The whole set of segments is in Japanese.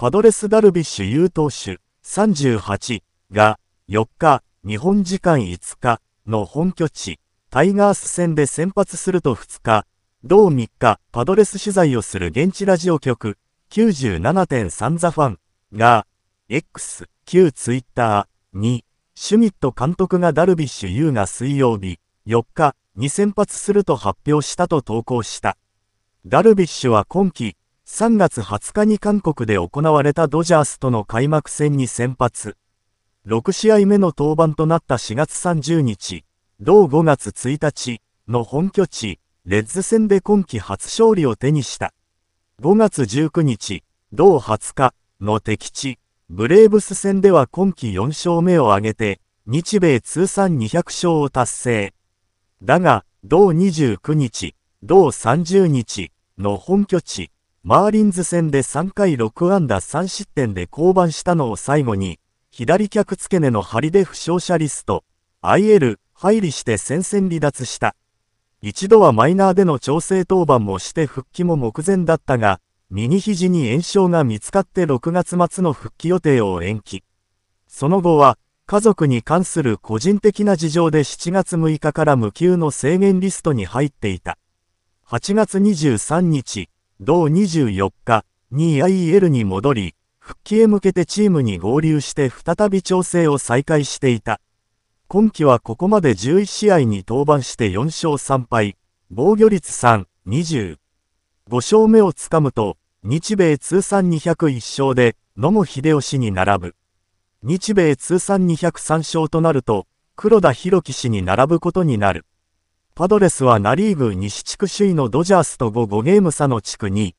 パドレス・ダルビッシュ有投手38が4日、日本時間5日の本拠地、タイガース戦で先発すると2日、同3日、パドレス取材をする現地ラジオ局97.3ザファンが、X、旧ツイッターに、シュミット監督がダルビッシュ有が水曜日4日に先発すると発表したと投稿した。ダルビッシュは今季3月20日に韓国で行われたドジャースとの開幕戦に先発。6試合目の登板となった4月30日、同5月1日の本拠地、レッズ戦で今季初勝利を手にした。5月19日、同20日の敵地、ブレーブス戦では今季4勝目を挙げて、日米通算200勝を達成。だが、同29日、同30日の本拠地、マーリンズ戦で3回6安打3失点で降板したのを最後に、左脚付け根の張りで負傷者リスト、IL、入りして戦線離脱した。一度はマイナーでの調整登板もして復帰も目前だったが、右肘に炎症が見つかって6月末の復帰予定を延期。その後は、家族に関する個人的な事情で7月6日から無給の制限リストに入っていた。8月23日、同24日、2IL に戻り、復帰へ向けてチームに合流して再び調整を再開していた。今季はここまで11試合に登板して4勝3敗、防御率3、20。5勝目をつかむと、日米通算201勝で、野茂秀吉に並ぶ。日米通算203勝となると、黒田博樹氏に並ぶことになる。パドレスはナリーグ西地区首位のドジャースと5、5ゲーム差の地区に、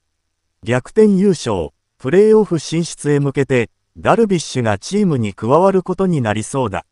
逆転優勝、プレーオフ進出へ向けて、ダルビッシュがチームに加わることになりそうだ。